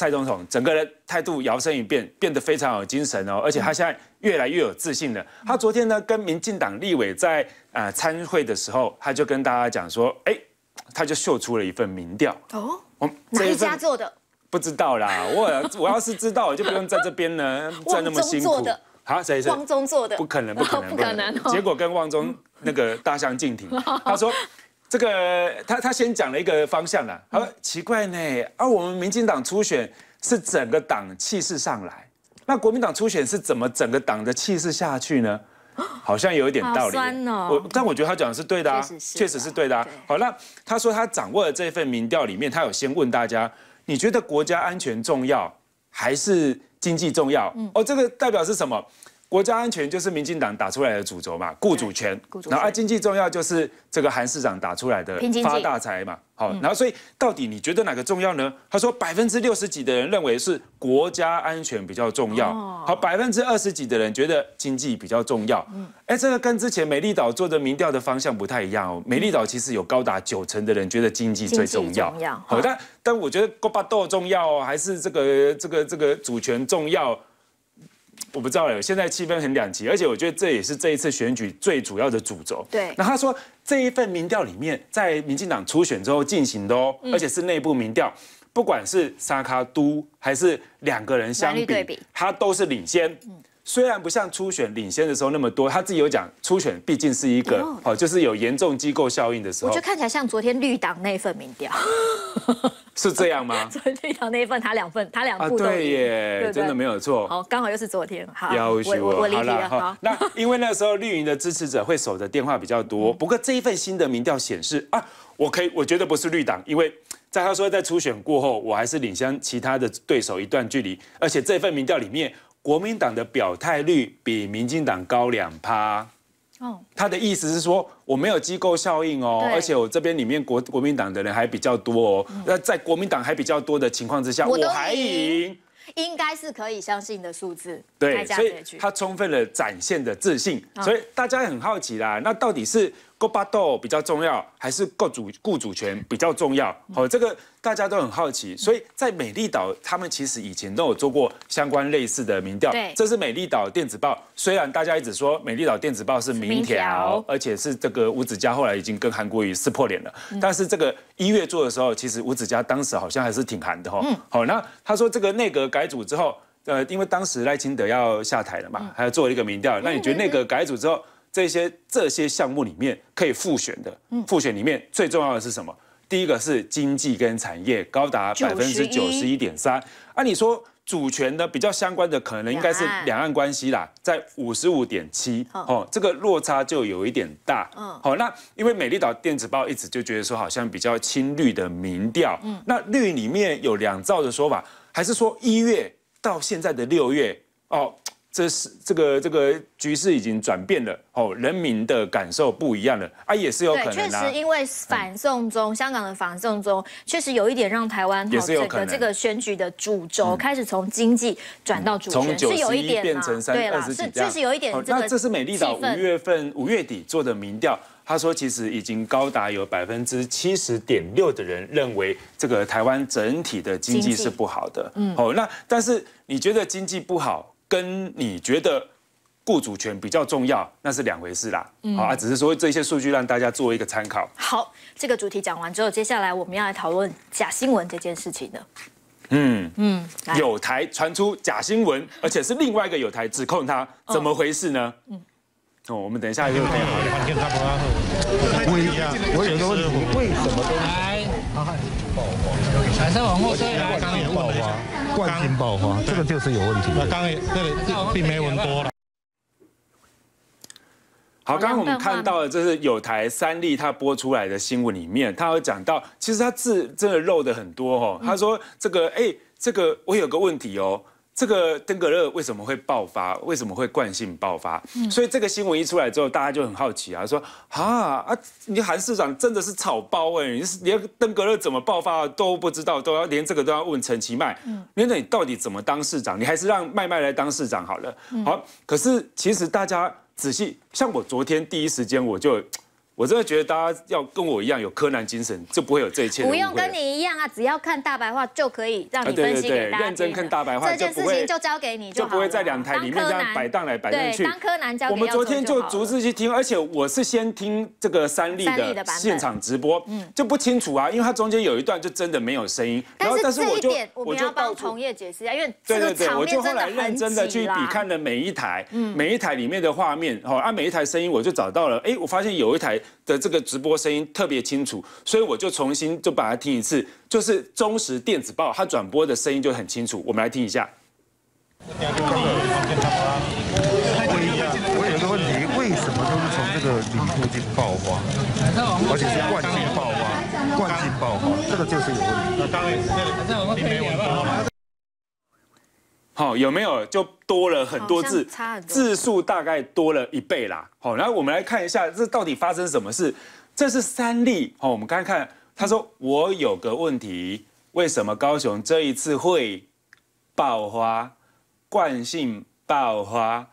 蔡总统整个人态度摇身一变，变得非常有精神哦，而且他现在越来越有自信了。他昨天呢，跟民进党立委在呃参会的时候，他就跟大家讲说，哎，他就秀出了一份民调哦，哪一家做的？不知道啦，我我要是知道，我就不用在这边呢，再 那么辛苦。汪中的？好，谁？汪中做的？不可能，不可能，不可能。结果跟汪中那个大相径庭。他说。这个他他先讲了一个方向的，好奇怪呢啊！我们民进党初选是整个党气势上来，那国民党初选是怎么整个党的气势下去呢？好像有一点道理。我但我觉得他讲的是对的啊，确实是对的啊。好，那他说他掌握了这份民调里面，他有先问大家，你觉得国家安全重要还是经济重要？哦，这个代表是什么？国家安全就是民进党打出来的主轴嘛，雇主权，然后啊经济重要就是这个韩市长打出来的发大财嘛，好，然后所以到底你觉得哪个重要呢？他说百分之六十几的人认为是国家安全比较重要，好，百分之二十几的人觉得经济比较重要，哎，这个跟之前美丽岛做的民调的方向不太一样哦，美丽岛其实有高达九成的人觉得经济最重要，好，但但我觉得国巴斗重要还是这个这个这个主权重要？我不知道了，现在气氛很两极，而且我觉得这也是这一次选举最主要的主轴。对，那他说这一份民调里面，在民进党初选之后进行的哦，而且是内部民调，不管是沙卡都还是两个人相比，他都是领先。嗯。虽然不像初选领先的时候那么多，他自己有讲，初选毕竟是一个哦，就是有严重机构效应的时候。我觉得看起来像昨天绿党那一份民调，是这样吗？昨天绿党那一份，他两份，他两部都。啊，对耶，真的没有错。好，刚好又是昨天。好，邀请我。我理解了。好，那因为那时候绿营的支持者会守的电话比较多。不过这一份新的民调显示啊，我可以，我觉得不是绿党，因为在他说在初选过后，我还是领先其他的对手一段距离，而且这份民调里面。国民党的表态率比民进党高两趴，他的意思是说我没有机构效应哦，而且我这边里面国国民党的人还比较多，那在国民党还比较多的情况之下，我还赢，应该是可以相信的数字。对，所以他充分的展现的自信，所以大家很好奇啦，那到底是？够巴道比较重要，还是够主雇主权比较重要？好，这个大家都很好奇，所以在美丽岛他们其实以前都有做过相关类似的民调。对，这是美丽岛电子报。虽然大家一直说美丽岛电子报是民调，而且是这个吴子嘉后来已经跟韩国瑜撕破脸了，但是这个一月做的时候，其实吴子嘉当时好像还是挺韩的哈。嗯。好，那他说这个内阁改组之后，呃，因为当时赖清德要下台了嘛，还要做一个民调，那你觉得内阁改组之后？这些这些项目里面可以复选的，复选里面最重要的是什么？第一个是经济跟产业，高达百分之九十一点三。按理说主权呢，比较相关的可能应该是两岸关系啦，在五十五点七。哦，这个落差就有一点大。嗯，好，那因为美丽岛电子报一直就觉得说好像比较亲绿的民调。嗯，那绿里面有两兆的说法，还是说一月到现在的六月？哦。这是这个这个局势已经转变了哦，人民的感受不一样了啊，也是有可能。确实因为反送中，香港的反送中确实有一点让台湾这个这个选举的主轴开始从经济转到主权，是有一点变成三二十几。是确实有一点。那这是美丽岛五月份五月底做的民调，他说其实已经高达有百分之七十点六的人认为这个台湾整体的经济是不好的。嗯，哦，那但是你觉得经济不好？跟你觉得雇主权比较重要，那是两回事啦。好、嗯、啊，只是说这些数据让大家做一个参考。好，这个主题讲完之后，接下来我们要来讨论假新闻这件事情的。嗯嗯，有台传出假新闻，而且是另外一个有台指控他，怎么回事呢？嗯，哦，我们等一下就。我我有个问题，为什么都来？彩色网络对啊，刚才曝光。冠军爆发，这个就是有问题。那刚刚那里并没多了。好，刚刚我们看到，的，就是有台三立他播出来的新闻里面，他有讲到，其实他字真的漏的很多哦。他说这个，哎，这个我有个问题哦。这个登革热为什么会爆发？为什么会惯性爆发？所以这个新闻一出来之后，大家就很好奇啊，说啊啊，你韩市长真的是草包哎，你是连登革热怎么爆发都不知道，都要连这个都要问陈其迈？嗯，你到底怎么当市长？你还是让麦麦来当市长好了。好，可是其实大家仔细，像我昨天第一时间我就。我真的觉得大家要跟我一样有柯南精神，就不会有这一切。不用跟你一样啊，只要看大白话就可以让你分析给大家。对对对，认真看大白话，这件事情就交给你就就不会在两台里面这样摆荡来摆荡去。当柯南我们昨天就逐字去听，而且我是先听这个三立的现场直播，嗯，就不清楚啊，因为它中间有一段就真的没有声音。但是这一点，我就要帮同业解释一下，因为对对对，我就后来认真的去比看了每一台，嗯，每一台里面的画面，好，按每一台声音，我就找到了，哎，我发现有一台。的这个直播声音特别清楚，所以我就重新就把它听一次，就是中时电子报它转播的声音就很清楚，我们来听一下。我我有一个问题，为什么都是从这个里部去爆发，而且是惯性爆发，惯性爆发，这个就是有问题。好，有没有就多了很多字，字数大概多了一倍啦。好，然后我们来看一下，这到底发生什么事？这是三例。好，我们看看，他说我有个问题，为什么高雄这一次会爆花，惯性爆花？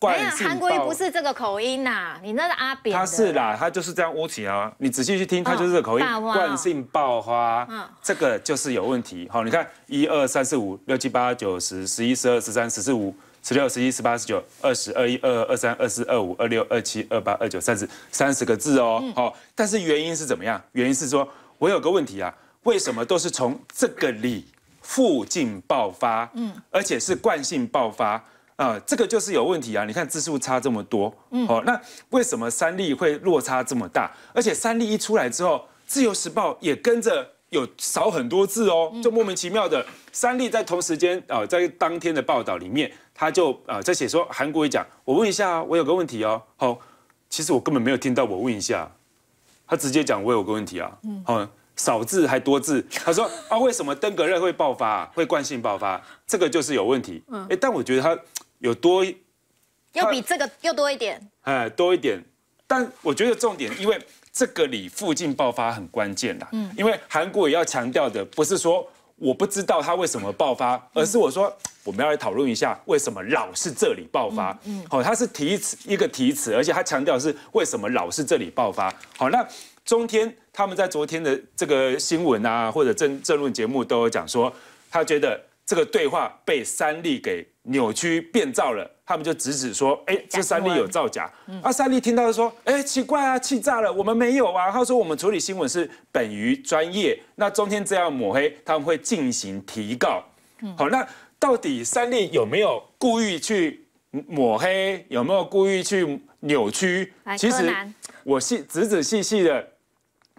没有，韩国语不是这个口音呐，你那是阿扁。他是啦，他就是这样乌起啊！你仔细去听，他就是口音。惯性爆发。嗯，这个就是有问题。好，你看，一二三四五六七八九十，十一十二十三十四五十六十一十八十九，二十二一二二三二四二五二六二七二八二九三十，三十个字哦。好，但是原因是怎么样？原因是说我有个问题啊，为什么都是从这个里附近爆发？嗯，而且是惯性爆发。啊，这个就是有问题啊！你看字数差这么多，嗯，好，那为什么三立会落差这么大？而且三立一出来之后，自由时报也跟着有少很多字哦，就莫名其妙的。三立在同时间啊，在当天的报道里面，他就啊在写说，韩国瑜讲，我问一下，我有个问题哦，好，其实我根本没有听到，我问一下，他直接讲我有个问题啊，嗯，好，少字还多字，他说啊，为什么登革热会爆发，会惯性爆发？这个就是有问题，嗯，哎，但我觉得他。有多，要比这个又多一点，哎，多一点。但我觉得重点，因为这个里附近爆发很关键的，嗯，因为韩国也要强调的，不是说我不知道他为什么爆发，而是我说我们要来讨论一下为什么老是这里爆发。嗯，好，他是提词一个提词，而且他强调是为什么老是这里爆发。好，那中天他们在昨天的这个新闻啊，或者政政论节目都有讲说，他觉得。这个对话被三立给扭曲变造了，他们就指指说，哎，这三立有造假。啊，三立听到说，哎，奇怪啊，气炸了，我们没有啊。他说我们处理新闻是本于专业，那中间这样抹黑，他们会进行提告。好，那到底三立有没有故意去抹黑，有没有故意去扭曲？其实我细仔仔细细的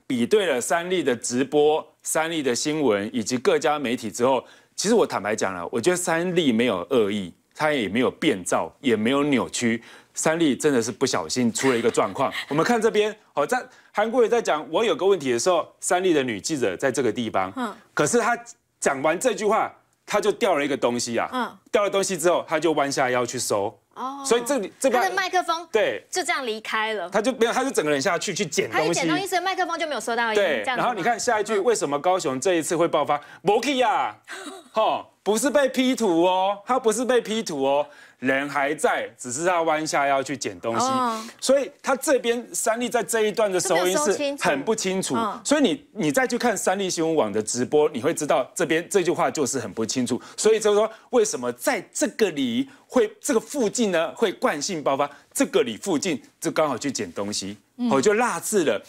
比对了三立的直播、三立的新闻以及各家媒体之后。其实我坦白讲了，我觉得三立没有恶意，他也没有变造，也没有扭曲。三立真的是不小心出了一个状况。我们看这边，好在韩国人在讲我有个问题的时候，三立的女记者在这个地方，嗯，可是她讲完这句话，她就掉了一个东西啊，嗯，掉了东西之后，她就弯下腰去收。所以这里这边的麦克风对就这样离开了，他就没有，他就整个人下去去捡东西，他一捡东西，麦克风就没有收到对，然后你看下一句，为什么高雄这一次会爆发？摩羯啊，吼，不是被 P 图哦，他不是被 P 图哦。人还在，只是他弯下腰去捡东西，所以他这边三立在这一段的收音是很不清楚，所以你你再去看三立新闻网的直播，你会知道这边这句话就是很不清楚，所以就是说为什么在这个里会这个附近呢会惯性爆发，这个里附近就刚好去捡东西，我就落字了，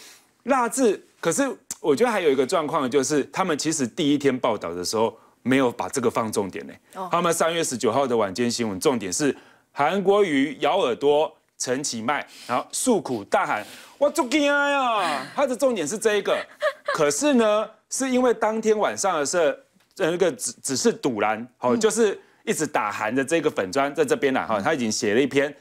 落字。可是我觉得还有一个状况就是，他们其实第一天报道的时候。没有把这个放重点呢。他们三月十九号的晚间新闻重点是韩国瑜咬耳朵陈其迈，然后诉苦大喊我做狗啊他的重点是这一个，可是呢，是因为当天晚上的事，那个只只是堵拦，好，就是一直打寒的这个粉砖在这边了，哈，他已经写了一篇。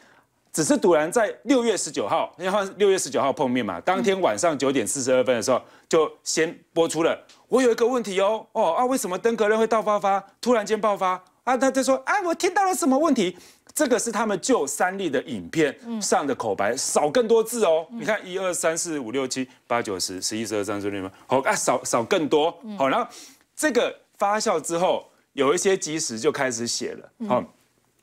只是突然在六月十九号，因为六月十九号碰面嘛，当天晚上九点四十二分的时候，就先播出了。我有一个问题哦，哦啊，为什么登革热会倒爆发，突然间爆发？啊，他就说，啊，我听到了什么问题？这个是他们就三例的影片上的口白，少更多字哦。你看，一二三四五六七八九十，十一十二三十六十好，啊，少少更多，好，然后这个发酵之后，有一些即时就开始写了，好。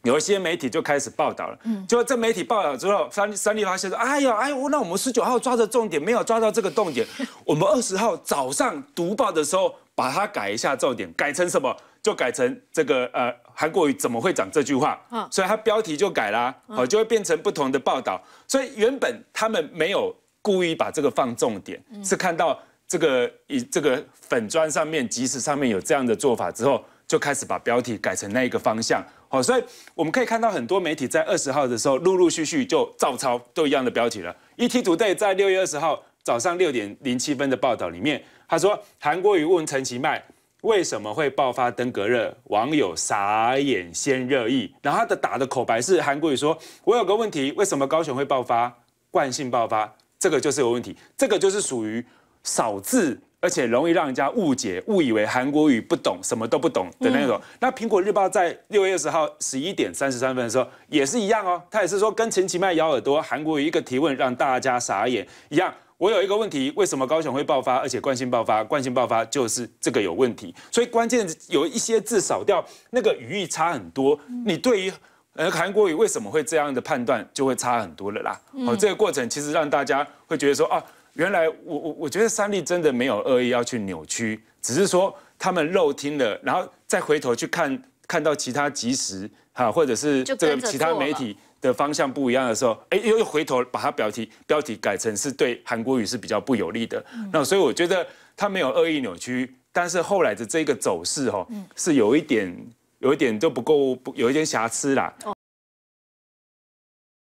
有一些媒体就开始报道了，嗯，就这媒体报道之后，三三立发现说，哎呀，哎，那我们十九号抓的重点没有抓到这个重点，我们二十号早上读报的时候把它改一下重点，改成什么？就改成这个呃，韩国语怎么会讲这句话？啊，所以它标题就改啦，好，就会变成不同的报道。所以原本他们没有故意把这个放重点，是看到这个以这个粉砖上面，即使上面有这样的做法之后，就开始把标题改成那一个方向。好，所以我们可以看到很多媒体在二十号的时候，陆陆续续就照抄，都一样的标题了。ETtoday 在六月二十号早上六点零七分的报道里面，他说韩国瑜问陈其迈为什么会爆发登革热，网友傻眼先热议。然后他的打的口白是，韩国瑜说：“我有个问题，为什么高雄会爆发惯性爆发？这个就是有问题，这个就是属于少字。”而且容易让人家误解、误以为韩国语不懂、什么都不懂的那种。那《苹果日报》在六月十号十一点三十三分的时候也是一样哦，他也是说跟陈其麦咬耳朵，韩国语一个提问让大家傻眼。一样，我有一个问题，为什么高雄会爆发，而且惯性爆发？惯性爆发就是这个有问题。所以关键有一些字少掉，那个语义差很多。你对于呃韩国语为什么会这样的判断就会差很多了啦。哦，这个过程其实让大家会觉得说啊。原来我我我觉得三立真的没有恶意要去扭曲，只是说他们漏听了，然后再回头去看，看到其他即时哈，或者是这个其他媒体的方向不一样的时候，哎，又又回头把它标题标题改成是对韩国语是比较不有利的。那所以我觉得他没有恶意扭曲，但是后来的这个走势哈，是有一点有一点就不够，有一点瑕疵啦。